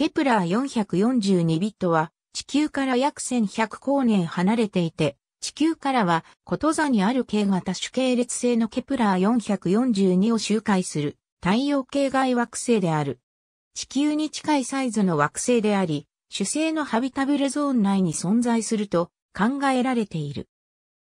ケプラー442ビットは地球から約1100光年離れていて、地球からは、こと座にある系型主系列星のケプラー442を周回する太陽系外惑星である。地球に近いサイズの惑星であり、主星のハビタブルゾーン内に存在すると考えられている。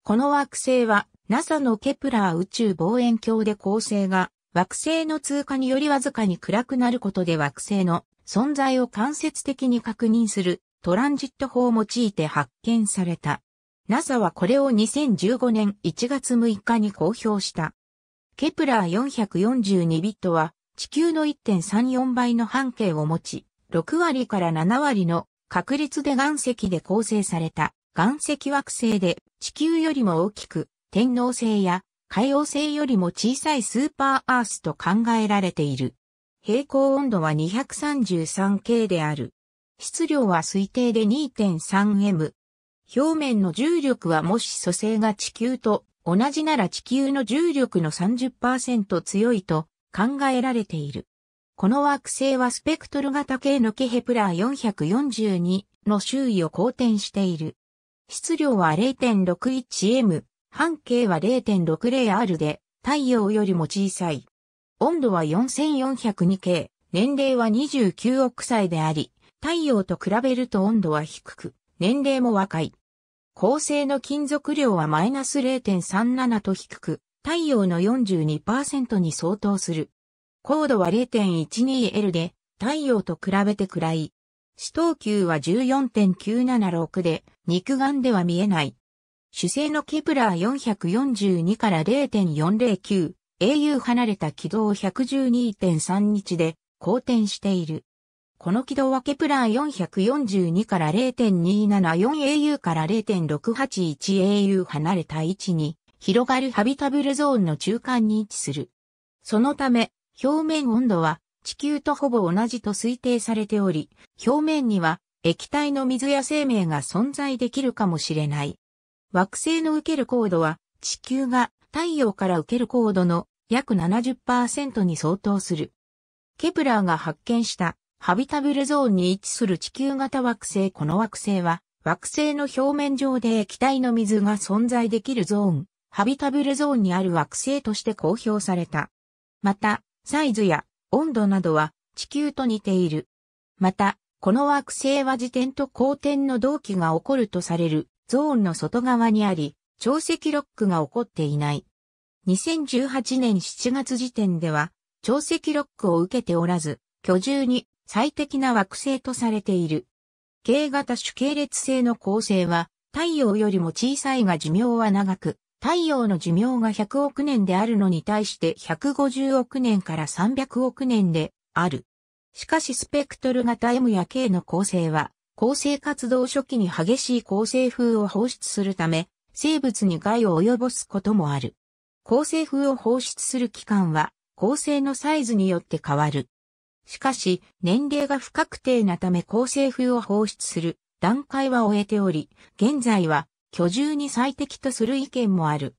この惑星は NASA のケプラー宇宙望遠鏡で構成が惑星の通過によりわずかに暗くなることで惑星の存在を間接的に確認するトランジット法を用いて発見された。NASA はこれを2015年1月6日に公表した。ケプラー442ビットは地球の1.34倍の半径を持ち、6割から7割の確率で岩石で構成された岩石惑星で地球よりも大きく天王星や海王星よりも小さいスーパーアースと考えられている。平行温度は 233K である。質量は推定で 2.3M。表面の重力はもし蘇生が地球と同じなら地球の重力の30%強いと考えられている。この惑星はスペクトル型系のケヘプラー442の周囲を公転している。質量は 0.61M。半径は 0.60R で、太陽よりも小さい。温度は 4402K、年齢は29億歳であり、太陽と比べると温度は低く、年齢も若い。恒星の金属量はマイナス0.37と低く、太陽の42%に相当する。高度は 0.12L で、太陽と比べて暗い。死等級は14.976で、肉眼では見えない。主星のケプラー442から0.409、au 離れた軌道112.3日で公転している。この軌道はケプラー442から 0.274au から 0.681au 離れた位置に広がるハビタブルゾーンの中間に位置する。そのため、表面温度は地球とほぼ同じと推定されており、表面には液体の水や生命が存在できるかもしれない。惑星の受ける高度は、地球が太陽から受ける高度の約70%に相当する。ケプラーが発見したハビタブルゾーンに位置する地球型惑星この惑星は惑星の表面上で液体の水が存在できるゾーン、ハビタブルゾーンにある惑星として公表された。また、サイズや温度などは地球と似ている。また、この惑星は自転と公転の同期が起こるとされるゾーンの外側にあり、潮汐ロックが起こっていない。2018年7月時点では、潮汐ロックを受けておらず、居住に最適な惑星とされている。K 型主系列星の構成は、太陽よりも小さいが寿命は長く、太陽の寿命が100億年であるのに対して150億年から300億年である。しかしスペクトル型 M や K の構成は構成活動初期に激しい構成風を放出するため、生物に害を及ぼすこともある。構成風を放出する期間は、構成のサイズによって変わる。しかし、年齢が不確定なため構成風を放出する段階は終えており、現在は居住に最適とする意見もある。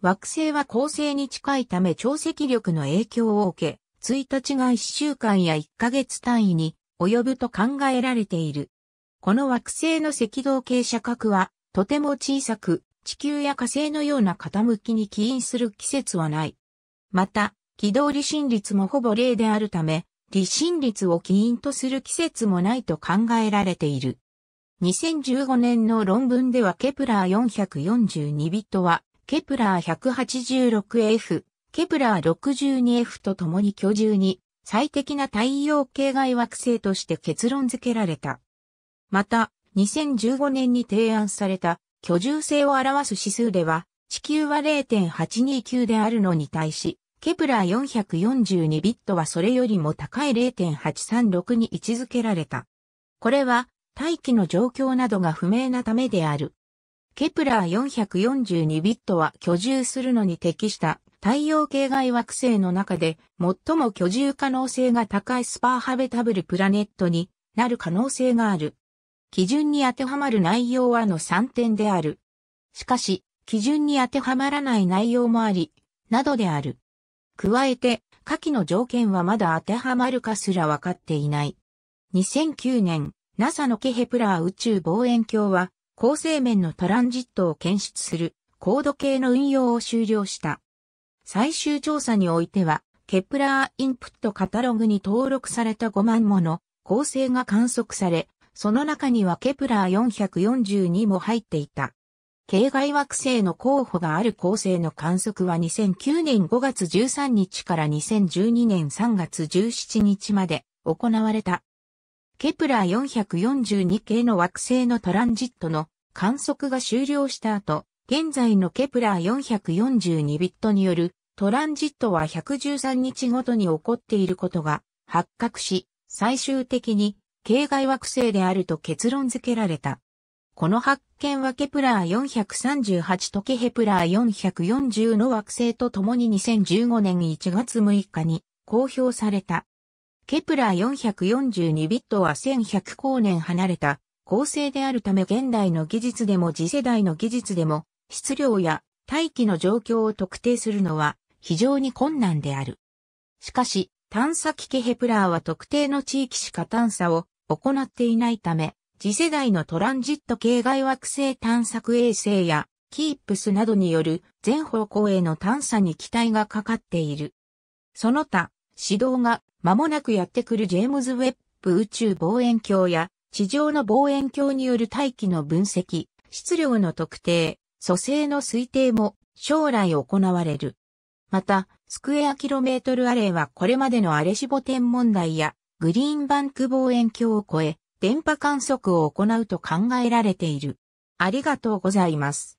惑星は構成に近いため潮汐力の影響を受け、1日が1週間や1ヶ月単位に及ぶと考えられている。この惑星の赤道傾斜角は、とても小さく、地球や火星のような傾きに起因する季節はない。また、軌道離心率もほぼ0であるため、離心率を起因とする季節もないと考えられている。2015年の論文ではケプラー442ビットは、ケプラー 186F、ケプラー 62F と共に居住に最適な太陽系外惑星として結論付けられた。また、2015年に提案された居住性を表す指数では、地球は0.829であるのに対し、ケプラー442ビットはそれよりも高い0.836に位置づけられた。これは大気の状況などが不明なためである。ケプラー442ビットは居住するのに適した太陽系外惑星の中で最も居住可能性が高いスパーハベタブルプラネットになる可能性がある。基準に当てはまる内容はの3点である。しかし、基準に当てはまらない内容もあり、などである。加えて、下記の条件はまだ当てはまるかすらわかっていない。2009年、NASA のケヘプラー宇宙望遠鏡は、構成面のトランジットを検出する高度計の運用を終了した。最終調査においては、ケプラーインプットカタログに登録された5万もの構成が観測され、その中にはケプラー442も入っていた。系外惑星の候補がある構成の観測は2009年5月13日から2012年3月17日まで行われた。ケプラー442系の惑星のトランジットの観測が終了した後、現在のケプラー442ビットによるトランジットは113日ごとに起こっていることが発覚し、最終的に系外惑星であると結論付けられた。この発見はケプラー438とケヘプラー440の惑星とともに2015年1月6日に公表された。ケプラー442ビットは1100光年離れた恒星であるため現代の技術でも次世代の技術でも質量や大気の状況を特定するのは非常に困難である。しかし、探査機ケヘプラーは特定の地域しか探査を行っていないため、次世代のトランジット系外惑星探索衛星やキープスなどによる全方向への探査に期待がかかっている。その他、指導が間もなくやってくるジェームズ・ウェッブ宇宙望遠鏡や地上の望遠鏡による大気の分析、質量の特定、組成の推定も将来行われる。また、スクエアキロメートルアレイはこれまでのアレシボ天文台やグリーンバンク望遠鏡を超え、電波観測を行うと考えられている。ありがとうございます。